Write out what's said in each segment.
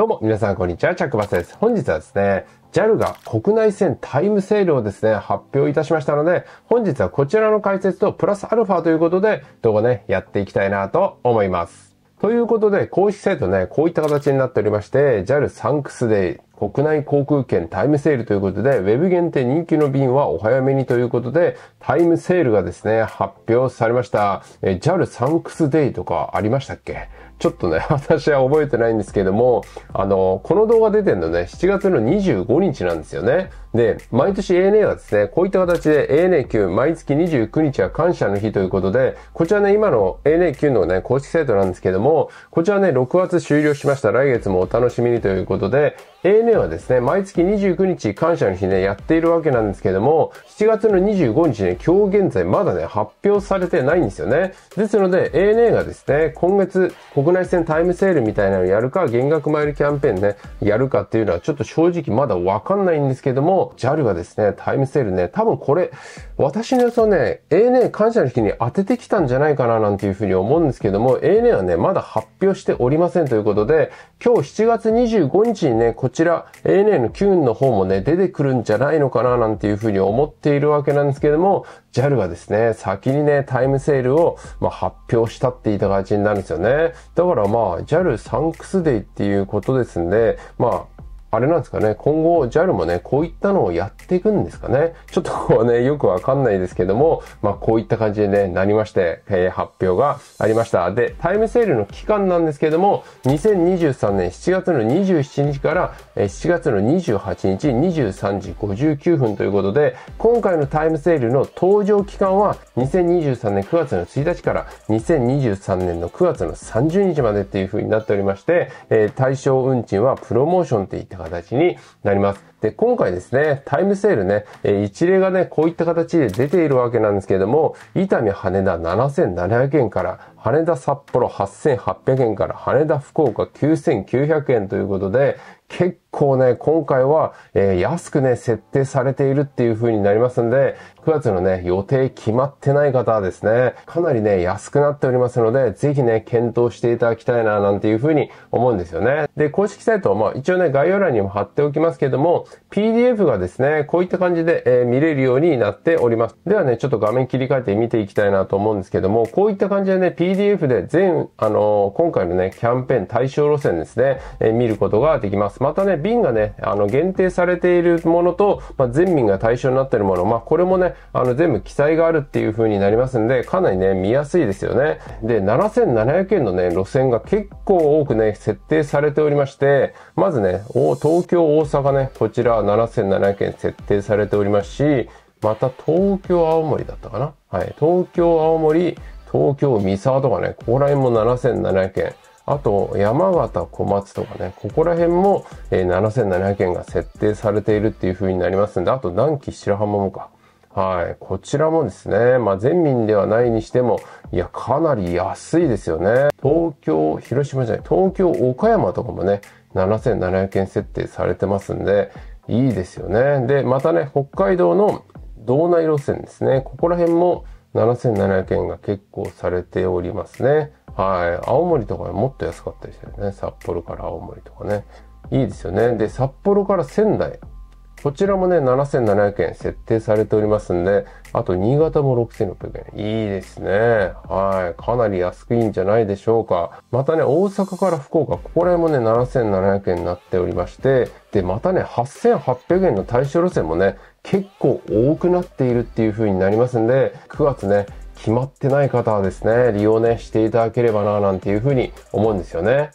どうも、皆さん、こんにちは。チャックバスです。本日はですね、JAL が国内線タイムセールをですね、発表いたしましたので、本日はこちらの解説とプラスアルファということで、動画ね、やっていきたいなと思います。ということで、公式サイトね、こういった形になっておりまして、JAL サンクスデイ国内航空券タイムセールということで、ウェブ限定人気の便はお早めにということで、タイムセールがですね、発表されました。え、JAL サンクスデイとかありましたっけちょっとね、私は覚えてないんですけども、あの、この動画出てんのね、7月の25日なんですよね。で、毎年 ANA はですね、こういった形で ANA 級、毎月29日は感謝の日ということで、こちらね、今の ANA 級のね、公式サイトなんですけども、こちらね、6月終了しました。来月もお楽しみにということで、ANA はですね、毎月29日感謝の日ね、やっているわけなんですけども、7月の25日ね、今日現在まだね、発表されてないんですよね。ですので、ANA がですね、今月国内線タイムセールみたいなのやるか、減額マイルキャンペーンね、やるかっていうのはちょっと正直まだわかんないんですけども、JAL がですね、タイムセールね、多分これ、私の予想ね、ANA 感謝の日に当ててきたんじゃないかななんていうふうに思うんですけども、ANA はね、まだ発表しておりませんということで、今日7月25日にね、ここちら a n a の9の方もね、出てくるんじゃないのかななんていうふうに思っているわけなんですけども、JAL がですね、先にね、タイムセールを、ま発表したって言った形になるんですよね。だからまあ、JAL サンクスデイっていうことですんで、まあ、あれなんですかね、今後 JAL もね、こういったのをやっていくんですかね。ちょっとこうね、よくわかんないですけども、まあこういった感じでね、なりまして、えー、発表がありました。で、タイムセールの期間なんですけども、2023年7月の27日から、えー、7月の28日23時59分ということで、今回のタイムセールの登場期間は、2023年9月の1日から2023年の9月の30日までっていう風になっておりまして、えー、対象運賃はプロモーションって言って形になります。で、今回ですね、タイムセールね、え一例がね、こういった形で出ているわけなんですけれども、伊丹羽田7700円から、羽田札幌8800円から、羽田福岡9900円ということで、結構ね、今回は、えー、安くね、設定されているっていう風になりますんで、9月のね、予定決まってない方はですね、かなりね、安くなっておりますので、ぜひね、検討していただきたいな、なんていう風に思うんですよね。で、公式サイトは、まあ、一応ね、概要欄にも貼っておきますけども、PDF がですね、こういった感じで、えー、見れるようになっております。ではね、ちょっと画面切り替えて見ていきたいなと思うんですけども、こういった感じでね、PDF で全、あのー、今回のね、キャンペーン対象路線ですね、えー、見ることができます。またね、瓶がね、あの、限定されているものと、まあ、全民が対象になっているもの、まあ、これもね、あの、全部記載があるっていう風になりますんで、かなりね、見やすいですよね。で、7700円のね、路線が結構多くね、設定されておりまして、まずね、東京、大阪ね、こちら7700円設定されておりますし、また東京、青森だったかなはい、東京、青森、東京、三沢とかね、ここら辺も7700円。あと山形小松とかねここら辺も、えー、7700円が設定されているっていう風になりますんであと南紀白浜もかはい。こちらもですね、まあ、全民ではないにしても、いや、かなり安いですよね。東京、広島じゃない、東京、岡山とかもね、7700円設定されてますんで、いいですよね。で、またね、北海道の道内路線ですね。ここら辺も7700円が結構されておりますね。はい。青森とかもっと安かったりしてるね。札幌から青森とかね。いいですよね。で、札幌から仙台。こちらもね、7700円設定されておりますんで、あと新潟も6600円。いいですね。はい。かなり安くいいんじゃないでしょうか。またね、大阪から福岡、ここら辺もね、7700円になっておりまして、で、またね、8800円の対象路線もね、結構多くなっているっていう風になりますんで、9月ね、決まってない方はですね、利用ね、していただければな、なんていう風に思うんですよね。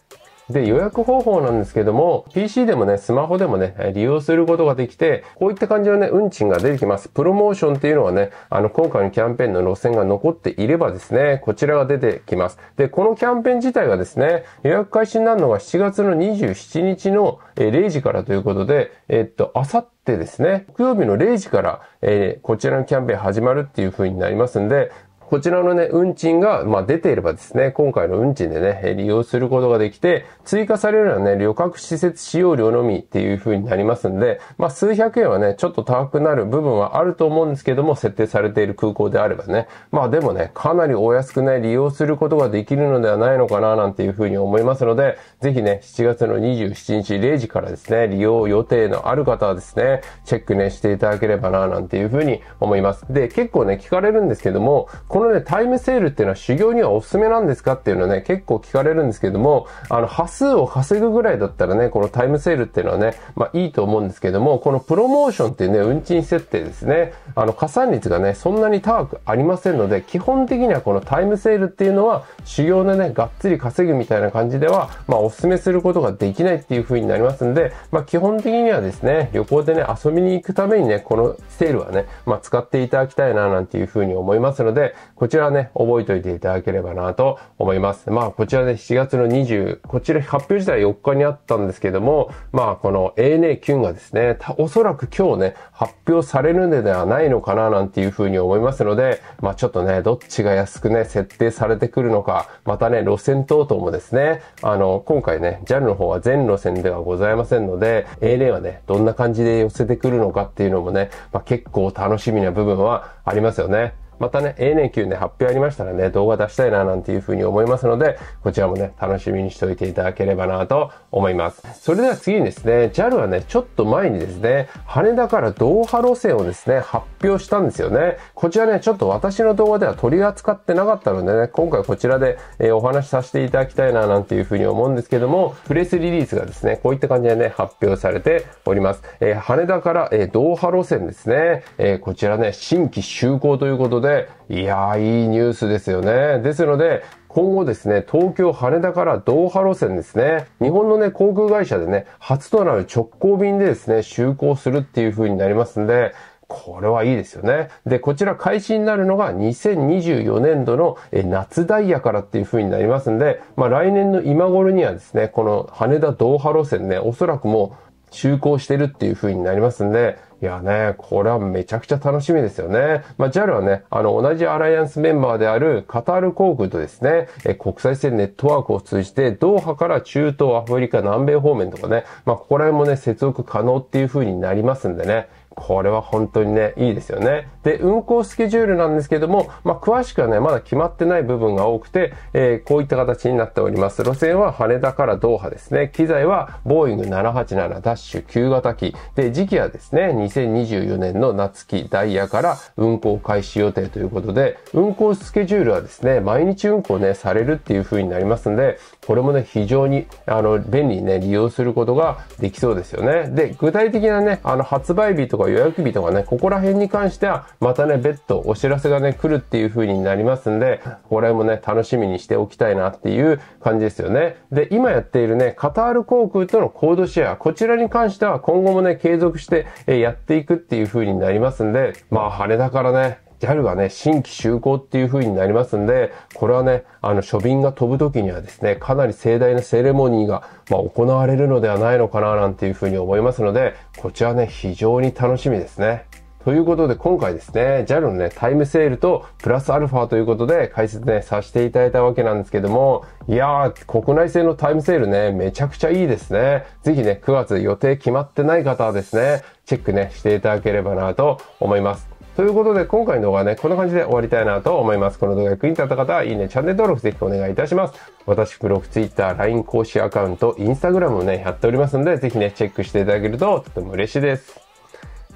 で、予約方法なんですけども、PC でもね、スマホでもね、利用することができて、こういった感じのね、運賃が出てきます。プロモーションっていうのはね、あの、今回のキャンペーンの路線が残っていればですね、こちらが出てきます。で、このキャンペーン自体がですね、予約開始になるのが7月の27日の0時からということで、えっと、あさってですね、木曜日の0時から、えー、こちらのキャンペーン始まるっていう風になりますんで、こちらのね、運賃が、まあ、出ていればですね、今回の運賃でね、利用することができて、追加されるのはね、旅客施設使用料のみっていう風になりますんで、まあ、数百円はね、ちょっと高くなる部分はあると思うんですけども、設定されている空港であればね、まあでもね、かなりお安くね、利用することができるのではないのかな、なんていう風に思いますので、ぜひね、7月の27日0時からですね、利用予定のある方はですね、チェックね、していただければな、なんていう風に思います。で、結構ね、聞かれるんですけども、このね、タイムセールっていうのは修行にはおすすめなんですかっていうのはね、結構聞かれるんですけども、あの、波数を稼ぐぐらいだったらね、このタイムセールっていうのはね、まあいいと思うんですけども、このプロモーションっていうね、運賃設定ですね、あの、加算率がね、そんなに高くありませんので、基本的にはこのタイムセールっていうのは、修行でね、がっつり稼ぐみたいな感じでは、まあおすすめすることができないっていう風になりますんで、まあ基本的にはですね、旅行でね、遊びに行くためにね、このセールはね、まあ使っていただきたいななんていう風に思いますので、こちらね、覚えておいていただければなと思います。まあ、こちらね、7月の20、こちら発表自体4日にあったんですけども、まあ、この ANA キュンがですね、おそらく今日ね、発表されるのではないのかななんていうふうに思いますので、まあ、ちょっとね、どっちが安くね、設定されてくるのか、またね、路線等々もですね、あの、今回ね、JAL の方は全路線ではございませんので、ANA はね、どんな感じで寄せてくるのかっていうのもね、まあ、結構楽しみな部分はありますよね。またね、A 年級で発表ありましたらね、動画出したいななんていうふうに思いますので、こちらもね、楽しみにしておいていただければなと思います。それでは次にですね、JAL はね、ちょっと前にですね、羽田からドーハ路線をですね、発表したんですよね。こちらね、ちょっと私の動画では取り扱ってなかったのでね、今回こちらで、えお話しさせていただきたいななんていうふうに思うんですけども、プレスリリースがですね、こういった感じでね、発表されております。えー、羽田から、えドーハ路線ですね、えー、こちらね、新規就航ということで、で、いやー、いいニュースですよね。ですので、今後ですね、東京、羽田からドーハ路線ですね、日本のね、航空会社でね、初となる直行便でですね、就航するっていう風になりますんで、これはいいですよね。で、こちら開始になるのが2024年度の夏ダイヤからっていう風になりますんで、まあ来年の今頃にはですね、この羽田ドーハ路線ね、おそらくもう就航してるっていう風になりますんで、いやね、これはめちゃくちゃ楽しみですよね。まあ、JAL はね、あの、同じアライアンスメンバーであるカタール航空とですね、え国際線ネットワークを通じて、ドーハから中東、アフリカ、南米方面とかね、まあ、ここら辺もね、接続可能っていう風になりますんでね、これは本当にね、いいですよね。で、運行スケジュールなんですけども、まあ、詳しくはね、まだ決まってない部分が多くて、えー、こういった形になっております。路線は羽田からドーハですね。機材はボーイング787-9型機。で、時期はですね、2024年の夏期ダイヤから運行開始予定ということで、運行スケジュールはですね、毎日運行ね、されるっていう風になりますんで、これもね、非常に、あの、便利にね、利用することができそうですよね。で、具体的なね、あの、発売日とかか予約日とかね、ここら辺に関しては、またね、別途お知らせがね、来るっていう風になりますんで、これもね、楽しみにしておきたいなっていう感じですよね。で、今やっているね、カタール航空とのコードシェア、こちらに関しては今後もね、継続してやっていくっていう風になりますんで、まあ、羽田からね、JAL がね、新規就航っていう風になりますんで、これはね、あの、初便が飛ぶ時にはですね、かなり盛大なセレモニーが、まあ、行われるのではないのかな、なんていう風に思いますので、こちらね、非常に楽しみですね。ということで、今回ですね、JAL のね、タイムセールと、プラスアルファということで、解説ね、させていただいたわけなんですけども、いやー、国内製のタイムセールね、めちゃくちゃいいですね。ぜひね、9月予定決まってない方はですね、チェックね、していただければなと思います。ということで、今回の動画はね、こんな感じで終わりたいなと思います。この動画が役に立った方は、いいね、チャンネル登録ぜひお願いいたします。私、ブログ、ツイッター、LINE 公式アカウント、Instagram もね、やっておりますので、ぜひね、チェックしていただけるととても嬉しいです。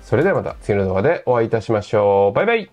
それではまた次の動画でお会いいたしましょう。バイバイ